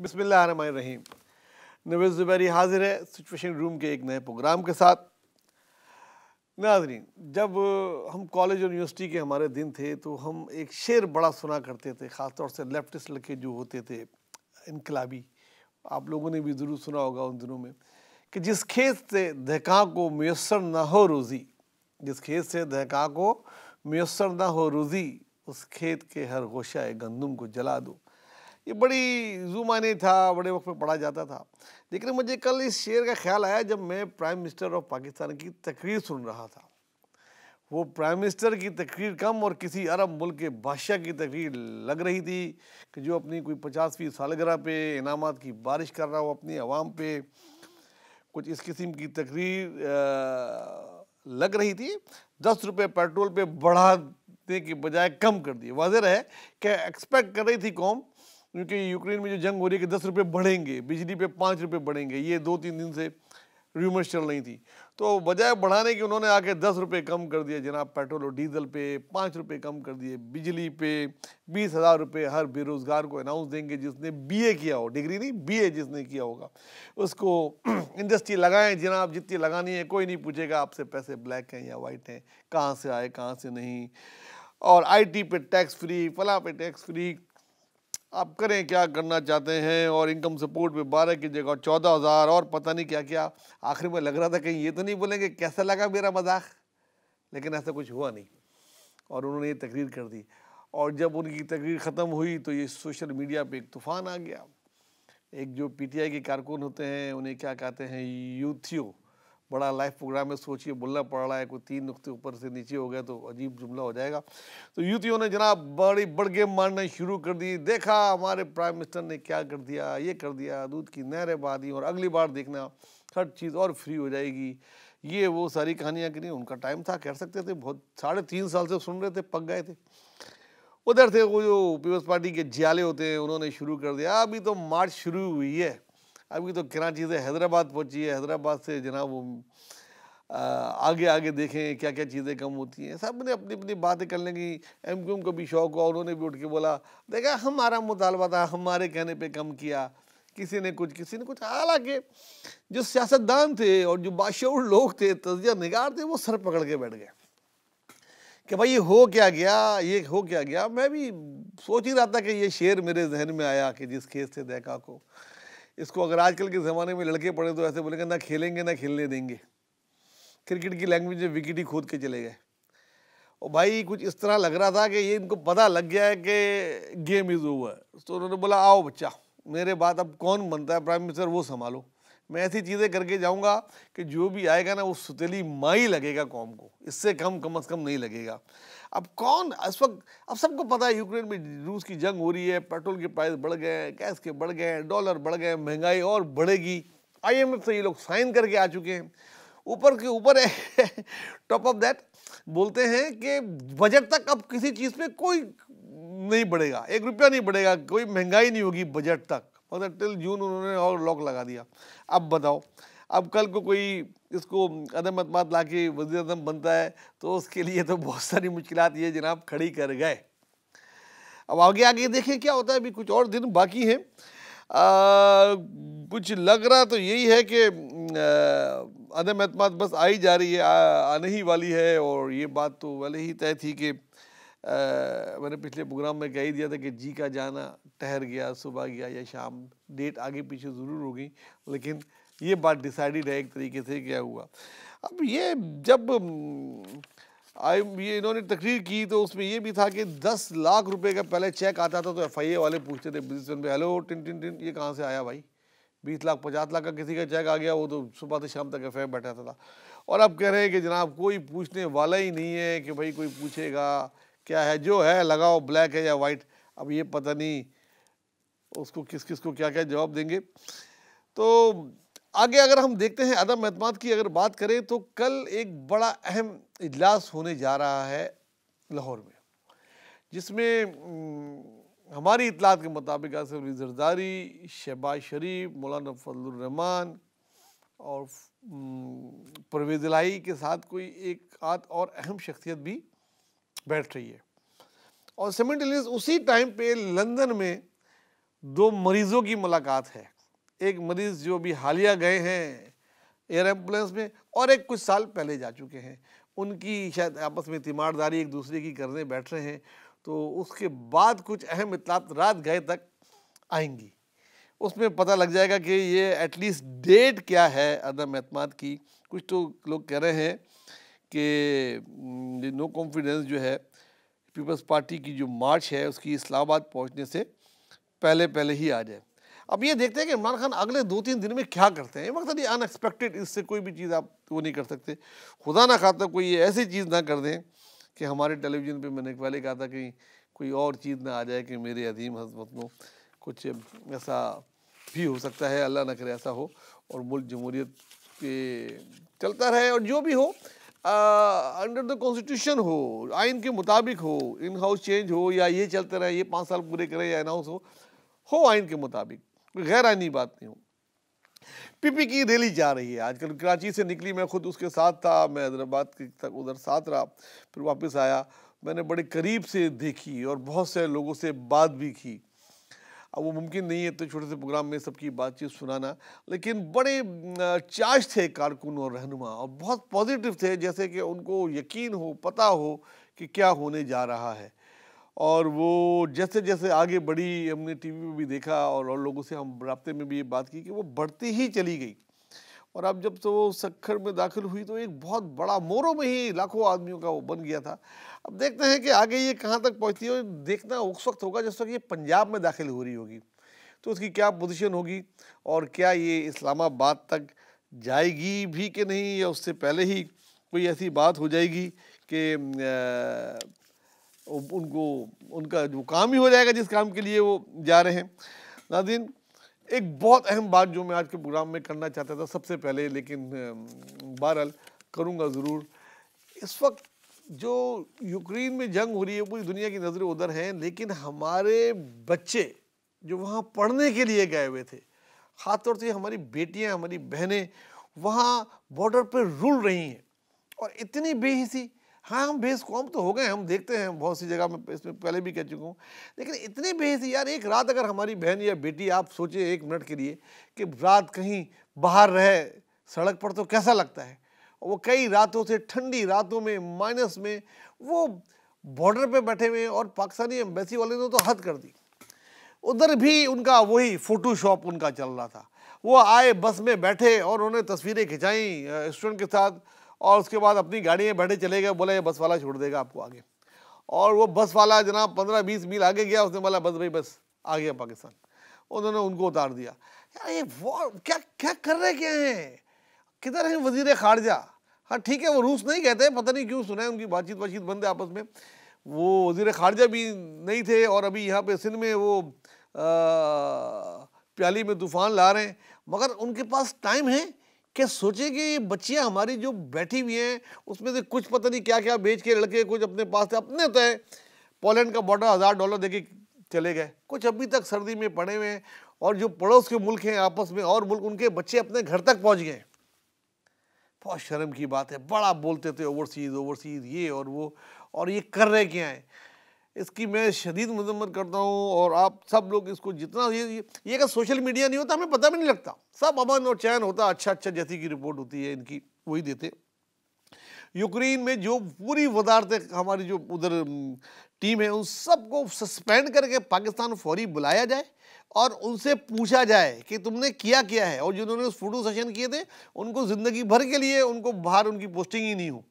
बिसमीम नवेज़ ज़ुबैरी हाजिर है सिचुएशन रूम के एक नए प्रोग्राम के साथ नाजरीन जब हम कॉलेज और यूनिवर्सिटी के हमारे दिन थे तो हम एक शेर बड़ा सुना करते थे ख़ास तौर से लेफ्टिस्ट लड़के जो होते थे इनकलाबी आप लोगों ने भी ज़रूर सुना होगा उन दिनों में कि जिस खेत से दहका को मैसर ना हो रोज़ी जिस खेत से दहका को मैसर ना हो रोज़ी उस खेत के हर गोशा गंदम को जला दो ये बड़ी जुमानी था बड़े वक्त में पढ़ा जाता था लेकिन मुझे कल इस शेर का ख्याल आया जब मैं प्राइम मिनिस्टर ऑफ पाकिस्तान की तकरीर सुन रहा था वो प्राइम मिनिस्टर की तकरीर कम और किसी अरब मुल्क के बादशाह की तकरीर लग रही थी कि जो अपनी कोई पचासवीं सालगराह पे इनाम की बारिश कर रहा हो अपनी आवाम पे कुछ इस किस्म की तकरीर लग रही थी दस रुपये पेट्रोल पे बढ़ाने के बजाय कम कर दिए वाजह है कि एक्सपेक्ट कर रही थी कौम क्योंकि यूक्रेन में जो जंग हो रही है कि दस रुपये बढ़ेंगे बिजली पे पाँच रुपये बढ़ेंगे ये दो तीन दिन से र्यूमर्स चल रही थी तो बजाय बढ़ाने की उन्होंने आके दस रुपये कम कर दिए जनाब पेट्रोल और डीजल पे पाँच रुपये कम कर दिए बिजली पे बीस हज़ार रुपये हर बेरोज़गार को अनाउंस देंगे जिसने बीए किया हो डिग्री नहीं बीए जिसने किया होगा उसको इंडस्ट्री लगाएं जनाब जितनी लगानी है कोई नहीं पूछेगा आपसे पैसे ब्लैक हैं या वाइट हैं कहाँ से आए कहाँ से नहीं और आई पे टैक्स फ्री फला पे टैक्स फ्री आप करें क्या करना चाहते हैं और इनकम सपोर्ट पे बारह की जगह चौदह हज़ार और पता नहीं क्या क्या आखिर में लग रहा था कहीं ये तो नहीं बोलेंगे कैसा लगा मेरा मजाक लेकिन ऐसा कुछ हुआ नहीं और उन्होंने ये तकरीर कर दी और जब उनकी तकरीर ख़त्म हुई तो ये सोशल मीडिया पे एक तूफ़ान आ गया एक जो पीटीआई के कारकुन होते हैं उन्हें क्या कहते हैं यूथियो बड़ा लाइव प्रोग्राम में सोचिए बोलना पड़ रहा है कोई तीन नुकते ऊपर से नीचे हो गया तो अजीब जुमला हो जाएगा तो युवतियों ने जनाब बड़ी बड़ गेम मारना शुरू कर दी देखा हमारे प्राइम मिनिस्टर ने क्या कर दिया ये कर दिया दूध की नहरें बाधी और अगली बार देखना हर चीज़ और फ्री हो जाएगी ये वो सारी कहानियाँ करी उनका टाइम था कह सकते थे बहुत साढ़े तीन साल से सुन रहे थे पक गए थे उधर थे वो जो पीपल्स पार्टी के जियाले होते हैं उन्होंने शुरू कर दिया अभी तो मार्च शुरू हुई है अभी तो कराची से हैदराबाद पहुंची है हैदराबाद से जनाब वो आगे आगे देखें क्या क्या चीज़ें कम होती हैं सब ने अपनी अपनी बातें कर लेंगी एम क्यू एम को भी शौक हुआ उन्होंने भी उठ के बोला देखा हमारा मुतालबा था हमारे कहने पर कम किया किसी ने कुछ किसी ने कुछ हालांकि जो सियासतदान थे और जो बाशूर लोग थे तजिया निगार थे वो सर पकड़ के बैठ गए कि भाई ये हो क्या गया ये हो क्या गया मैं भी सोच ही रहा था कि ये शेर मेरे जहन में आया कि जिस खेस से देखा को इसको अगर आजकल के ज़माने में लड़के पढ़े तो ऐसे बोलेंगे ना खेलेंगे ना खेलने देंगे क्रिकेट की लैंग्वेज में विकेट ही खोद के चले गए और भाई कुछ इस तरह लग रहा था कि ये इनको पता लग गया है कि गेम इज़ ओवर तो उन्होंने बोला आओ बच्चा मेरे बाद अब कौन बनता है प्राइम मिनिस्टर वो संभालो मैं ऐसी चीज़ें करके जाऊंगा कि जो भी आएगा ना वो सुतेली माई लगेगा कौम को इससे कम कम अज़ कम नहीं लगेगा अब कौन इस वक्त अब सबको पता है यूक्रेन में रूस की जंग हो रही है पेट्रोल के प्राइस बढ़ गए हैं गैस के बढ़ गए हैं डॉलर बढ़ गए महंगाई और बढ़ेगी आईएमएफ से ये लोग साइन करके आ चुके हैं ऊपर के ऊपर टॉप ऑफ दैट बोलते हैं कि बजट तक अब किसी चीज़ पर कोई नहीं बढ़ेगा एक रुपया नहीं बढ़ेगा कोई महंगाई नहीं होगी बजट तक मगर टिल जून उन्होंने और लॉक लगा दिया अब बताओ अब कल को कोई इसको अदम अतमाद ला के वजी अदम बनता है तो उसके लिए तो बहुत सारी मुश्किल ये जनाब खड़ी कर गए अब आगे आगे देखें क्या होता है अभी कुछ और दिन बाकी हैं कुछ लग रहा तो यही है कि अदम अतमाद बस आई जा रही है आ, आने ही वाली है और ये बात तो पहले ही तय थी कि मैंने पिछले प्रोग्राम में कह ही दिया था कि जी का जाना ठहर गया सुबह गया या शाम डेट आगे पीछे ज़रूर हो गई लेकिन ये बात डिसाइडेड है एक तरीके से क्या हुआ अब ये जब आई ये इन्होंने तकरीर की तो उसमें ये भी था कि दस लाख रुपए का पहले चेक आता था तो एफ आई ए वाले पूछते थे बिजनेसमैन पे हेलो टिन टिन टिन ये कहाँ से आया भाई बीस लाख पचास लाख का किसी का चेक आ गया वो तो सुबह से शाम तक एफ आई बैठा था और अब कह रहे हैं कि जनाब कोई पूछने वाला ही नहीं है कि भाई कोई पूछेगा क्या है जो है लगाओ ब्लैक है या वाइट अब ये पता नहीं उसको किस किस को क्या क्या जवाब देंगे तो आगे अगर हम देखते हैं अदम एतम की अगर बात करें तो कल एक बड़ा अहम इजलास होने जा रहा है लाहौर में जिसमें हमारी इतलात के मुताबिक आसफ अली जरदारी शहबाज शरीफ मौलाना फजलरहमान और परवेज़ लाई के साथ कोई एक आध और अहम शख्सियत भी बैठ रही है और सिमेंटलियस उसी टाइम पे लंदन में दो मरीज़ों की मुलाकात है एक मरीज़ जो भी हालिया गए हैं एयर एम्बुलेंस में और एक कुछ साल पहले जा चुके हैं उनकी शायद आपस में तीमारदारी एक दूसरे की करने बैठ रहे हैं तो उसके बाद कुछ अहम इतलात रात गए तक आएंगी उसमें पता लग जाएगा कि ये एटलीस्ट डेट क्या है अदम एतमाद की कुछ तो लोग कह रहे हैं कि नो कॉन्फिडेंस जो है पीपल्स पार्टी की जो मार्च है उसकी इस्लामाबाद पहुंचने से पहले पहले ही आ जाए अब ये देखते हैं कि इमरान खान अगले दो तीन दिन में क्या करते हैं मकसद ये अनएक्सपेक्टेड इससे कोई भी चीज़ आप वो नहीं कर सकते खुदा ना खाता कोई ऐसी चीज़ ना कर दें कि हमारे टेलीविज़न पर मैंने पहले कहा था कि कोई और चीज़ ना आ जाए कि मेरे अधीम हजमतों कुछ ऐसा भी हो सकता है अल्लाह ना करे ऐसा हो और मुल्क जमहूरीत के चलता रहे और जो भी हो अंडर द कॉन्स्टिट्यूशन हो आइन के मुताबिक हो इन हाउस चेंज हो या ये चलते रहे ये पाँच साल पूरे करें या अनाउंस हो हो आइन के मुताबिक कोई गैर आइनी बात नहीं हो पीपी की रैली जा रही है आजकल कराची से निकली मैं खुद उसके साथ था मैं हैदराबाद तक उधर साथ रहा फिर वापस आया मैंने बड़े करीब से देखी और बहुत से लोगों से बात भी की अब वो मुमकिन नहीं है तो छोटे से प्रोग्राम में सबकी बातचीत सुनाना लेकिन बड़े चार्ज थे कारकुन और रहनुमा और बहुत पॉजिटिव थे जैसे कि उनको यकीन हो पता हो कि क्या होने जा रहा है और वो जैसे जैसे आगे बढ़ी हमने टीवी में भी देखा और, और लोगों से हम रबते में भी ये बात की कि वो बढ़ती ही चली गई और अब जब तो वो सखर में दाखिल हुई तो एक बहुत बड़ा मोरों में ही लाखों आदमियों का वो बन गया था अब देखते हैं कि आगे ये कहाँ तक पहुँचती है देखना उस वक्त होगा जिस वक्त ये पंजाब में दाखिल हो रही होगी तो उसकी क्या पोजिशन होगी और क्या ये इस्लामाबाद तक जाएगी भी कि नहीं या उससे पहले ही कोई ऐसी बात हो जाएगी कि उनको उनका जो काम ही हो जाएगा जिस काम के लिए वो जा रहे हैं नादिन एक बहुत अहम बात जो मैं आज के प्रोग्राम में करना चाहता था सबसे पहले लेकिन बहरहाल करूँगा ज़रूर इस वक्त जो यूक्रेन में जंग हो रही है पूरी दुनिया की नज़रें उधर हैं लेकिन हमारे बच्चे जो वहाँ पढ़ने के लिए गए हुए थे ख़ासतौर से हमारी बेटियाँ हमारी बहनें वहाँ बॉर्डर पर रुल रही हैं और इतनी बेहिसी हाँ हम भेज कौम तो हो गए हम देखते हैं बहुत सी जगह में इसमें पहले भी कह चुका हूँ लेकिन इतने बेस यार एक रात अगर हमारी बहन या बेटी आप सोचे एक मिनट के लिए कि रात कहीं बाहर रहे सड़क पर तो कैसा लगता है वो कई रातों से ठंडी रातों में माइनस में वो बॉर्डर पे बैठे हुए और पाकिस्तानी एम्बेसी वाले ने तो हद कर दी उधर भी उनका वही फ़ोटोशॉप उनका चल रहा था वो आए बस में बैठे और उन्होंने तस्वीरें खिंचाई स्टूडेंट के साथ और उसके बाद अपनी गाड़ी में बैठे चले गए बोला ये बस वाला छोड़ देगा आपको आगे और वो बस वाला जनाब पंद्रह बीस मील आगे गया उसने बोला बस भाई बस आ गया पाकिस्तान उन्होंने उनको उतार दिया यार ये क्या क्या कर रहे क्या हैं किधर है वजीर खारजा हाँ ठीक है वो रूस नहीं कहते पता नहीं क्यों सुना है उनकी बातचीत बातचीत बंद है आपस में वो वजीर खारजा भी नहीं थे और अभी यहाँ पे सिंध में वो आ, प्याली में तूफान ला रहे हैं मगर उनके पास टाइम है कि सोचे कि बच्चियाँ हमारी जो बैठी हुई हैं उसमें से कुछ पता नहीं क्या क्या बेच के लड़के कुछ अपने पास अपने तय पोलैंड का बॉर्डर हज़ार डॉलर के चले गए कुछ अभी तक सर्दी में पड़े हुए हैं और जो पड़ोस के मुल्क हैं आपस में और मुल्क उनके बच्चे अपने घर तक पहुँच गए बहुत शर्म की बात है बड़ा बोलते थे ओवरसीज़ ओवरसीज़ ये और वो और ये कर रहे क्या हैं इसकी मैं शदीद मजम्मत करता हूँ और आप सब लोग इसको जितना ये ये का सोशल मीडिया नहीं होता हमें पता भी नहीं लगता सब अमन और चैन होता अच्छा अच्छा जैसी की रिपोर्ट होती है इनकी वही देते यूक्रेन में जो पूरी वजारत हमारी जो उधर टीम है उन सबको सस्पेंड करके पाकिस्तान फौरी बुलाया जाए और उनसे पूछा जाए कि तुमने किया क्या है और जिन्होंने फोटो सेशन किए थे उनको ज़िंदगी भर के लिए उनको बाहर उनकी पोस्टिंग ही नहीं हो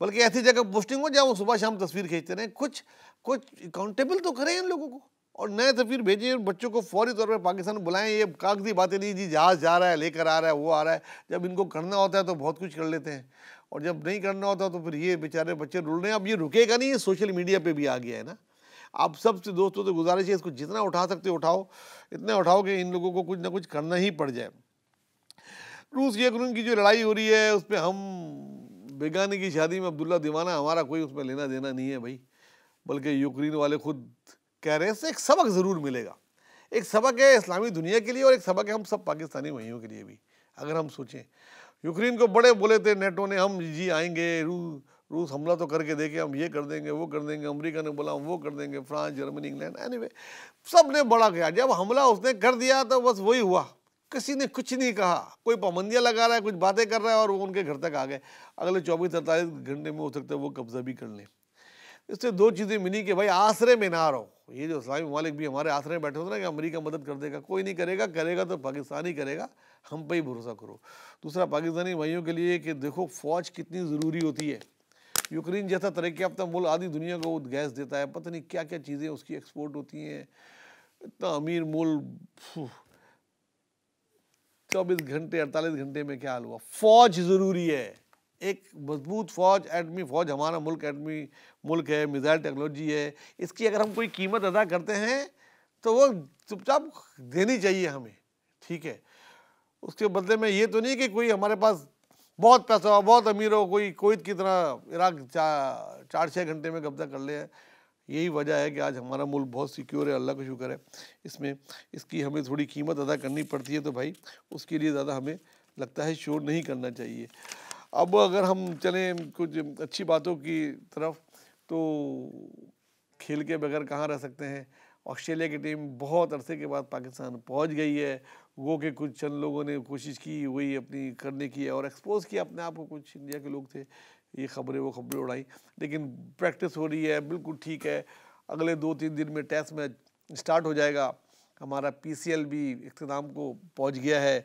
बल्कि ऐसी जगह पोस्टिंग हो जहाँ वो सुबह शाम तस्वीर खींचते रहें कुछ कुछ अकाउंटेबल तो करें इन लोगों को और नए तस्वीर भेजें और बच्चों को फौरी तौर पर पाकिस्तान बुलाएं ये कागजी बातें नहीं जी जहाज़ जा रहा है लेकर आ रहा है वो आ रहा है जब इनको करना होता है तो बहुत कुछ कर लेते हैं और जब नहीं करना होता तो फिर ये बेचारे बच्चे रुल रहे हैं अब ये रुकेगा नहीं ये सोशल मीडिया पर भी आ गया है ना आप सबसे दोस्तों से गुजारिश है इसको जितना उठा सकते हो उठाओ इतना उठाओ कि इन लोगों को कुछ ना कुछ करना ही पड़ जाए रूस यूक्रेन की जो लड़ाई हो रही है उस पर हम बेगानी की शादी में अब्दुल्ला दीवाना हमारा कोई उसमें लेना देना नहीं है भाई बल्कि यूक्रेन वाले खुद कह रहे हैं इससे एक सबक ज़रूर मिलेगा एक सबक है इस्लामी दुनिया के लिए और एक सबक है हम सब पाकिस्तानी वहीियों के लिए भी अगर हम सोचें यूक्रेन को बड़े बोले थे नेटो ने हम जी आएंगे रू रूस हमला तो करके देखे हम ये कर देंगे वो कर देंगे अमेरिका ने बोला हम वो कर देंगे France Germany England anyway anyway, सब ने बड़ा किया जब हमला उसने कर दिया तो बस वही हुआ किसी ने कुछ नहीं कहा कोई पाबंदियाँ लगा रहा है कुछ बातें कर रहा है और वो उनके घर तक आ गए अगले चौबीस अड़तालीस घंटे में हो सकता है वो कब्जा भी कर लें इससे दो चीज़ें मिली कि भाई आसरे में ना रहो ये जो इस्लामी ममालिक भी हमारे आसरे में बैठे होते ना कि अमरीका मदद कर देगा कोई नहीं करेगा करेगा तो पाकिस्तान ही करेगा हम पर ही भरोसा करो दूसरा पाकिस्तानी भाइयों के लिए कि देखो फौज कितनी ज़रूरी होती है यूक्रेन जैसा तरक्की याफ्ता मुल्क आधी दुनिया को गैस देता है पता नहीं क्या क्या चीज़ें उसकी एक्सपोर्ट होती हैं इतना अमीर मुल्क चौबीस घंटे अड़तालीस घंटे में क्या हाल हुआ फौज ज़रूरी है एक मजबूत फौज एटमी फौज हमारा मुल्क एटमी मुल्क है मिज़ाइल टेक्नोलॉजी है इसकी अगर हम कोई कीमत अदा करते हैं तो वो चुपचाप देनी चाहिए हमें ठीक है उसके बदले में ये तो नहीं कि कोई हमारे पास बहुत पैसा हो बहुत अमीर हो कोई कोई की तरह इराक चा, चार छः घंटे में कब्जा कर ले यही वजह है कि आज हमारा मुल्क बहुत सिक्योर है अल्लाह का शुक्र है इसमें इसकी हमें थोड़ी कीमत अदा करनी पड़ती है तो भाई उसके लिए ज़्यादा हमें लगता है शोर नहीं करना चाहिए अब अगर हम चलें कुछ अच्छी बातों की तरफ तो खेल के बगैर कहाँ रह सकते हैं ऑस्ट्रेलिया की टीम बहुत अरसे के बाद पाकिस्तान पहुंच गई है वो के कुछ चंद लोगों ने कोशिश की वही अपनी करने की है और एक्सपोज किया अपने आप को कुछ इंडिया के लोग थे ये खबरें वो खबरें उड़ाई लेकिन प्रैक्टिस हो रही है बिल्कुल ठीक है अगले दो तीन दिन में टेस्ट मैच स्टार्ट हो जाएगा हमारा पी सी एल भी इख्ताम को पहुँच गया है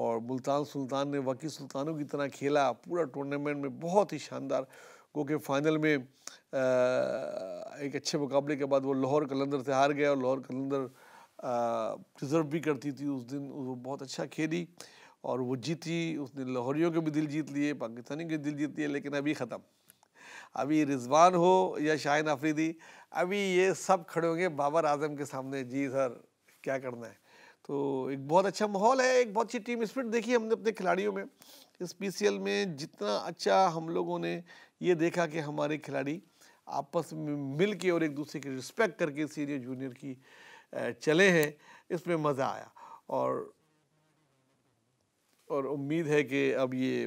और मुल्तान सुल्तान ने वकी सुल्तानों की तरह खेला पूरा टूर्नामेंट में बहुत ही शानदार क्योंकि फाइनल में आ, एक अच्छे मुकाबले के बाद वो लाहौर कलंदर से हार गया और लाहौर कलंदर डिज़र्व भी करती थी उस दिन वो बहुत अच्छा खेली और वो जीती उसने लाहौरियों के भी दिल जीत लिए पाकिस्तानी के दिल जीत लिए लेकिन अभी ख़त्म अभी रिजवान हो या शाहिन आफरीदी अभी ये सब खड़े होंगे बाबर आजम के सामने जी सर क्या करना है तो एक बहुत अच्छा माहौल है एक बहुत अच्छी टीम स्पिरिट देखी हमने अपने खिलाड़ियों में इस पी में जितना अच्छा हम लोगों ने ये देखा कि हमारे खिलाड़ी आपस में मिल के और एक दूसरे की रिस्पेक्ट करके सीनियर जूनियर की चले हैं इसमें मज़ा आया और और उम्मीद है कि अब ये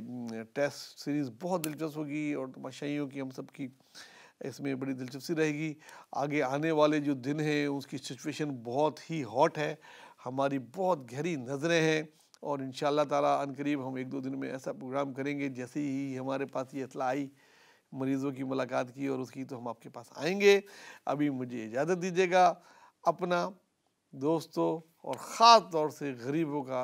टेस्ट सीरीज़ बहुत दिलचस्प होगी और तमाशाइयों की हम सब की इसमें बड़ी दिलचस्पी रहेगी आगे आने वाले जो दिन हैं उसकी सिचुएशन बहुत ही हॉट है हमारी बहुत गहरी नज़रें हैं और इन ताला करीब हम एक दो दिन में ऐसा प्रोग्राम करेंगे जैसे ही हमारे पास ये इतला आई मरीज़ों की मुलाकात की और उसकी तो हम आपके पास आएंगे अभी मुझे इजाज़त दीजिएगा अपना दोस्तों और ख़ास तौर से गरीबों का